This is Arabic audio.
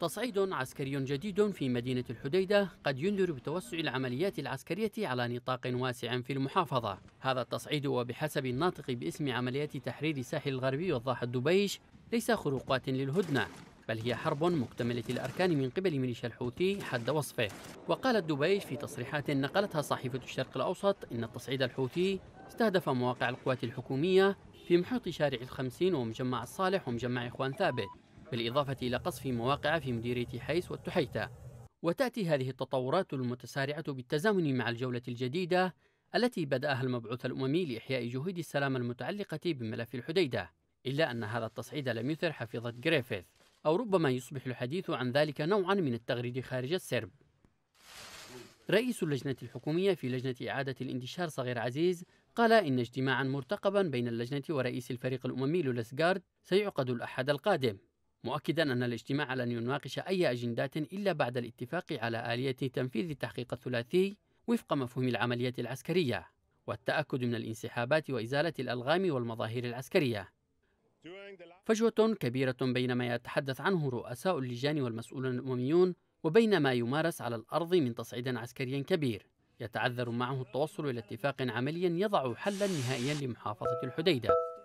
تصعيد عسكري جديد في مدينة الحديدة قد ينذر بتوسع العمليات العسكرية على نطاق واسع في المحافظة هذا التصعيد وبحسب الناطق باسم عمليات تحرير الساحل الغربي والضاحى الدبيش ليس خروقات للهدنة بل هي حرب مكتملة الأركان من قبل ميليشيا الحوثي حد وصفه وقال الدبيش في تصريحات نقلتها صحيفة الشرق الأوسط إن التصعيد الحوثي استهدف مواقع القوات الحكومية في محيط شارع الخمسين ومجمع الصالح ومجمع إخوان ثابت بالإضافة إلى قصف مواقع في مديرية حيس والتحيتة وتأتي هذه التطورات المتسارعة بالتزامن مع الجولة الجديدة التي بدأها المبعوث الأممي لإحياء جهود السلام المتعلقة بملف الحديدة إلا أن هذا التصعيد لم يثر حفيظة جريفيث أو ربما يصبح الحديث عن ذلك نوعا من التغريد خارج السرب رئيس اللجنة الحكومية في لجنة إعادة الانتشار صغير عزيز قال إن اجتماعا مرتقبا بين اللجنة ورئيس الفريق الأممي لولسغارد سيعقد الأحد القادم مؤكدا أن الاجتماع لن يناقش أي أجندات إلا بعد الاتفاق على آلية تنفيذ التحقيق الثلاثي وفق مفهوم العملية العسكرية والتأكد من الانسحابات وإزالة الألغام والمظاهر العسكرية فجوة كبيرة بين ما يتحدث عنه رؤساء اللجان والمسؤولون الأمميون وبين ما يمارس على الأرض من تصعيد عسكري كبير يتعذر معه التوصل إلى اتفاق عملي يضع حلا نهائيا لمحافظة الحديدة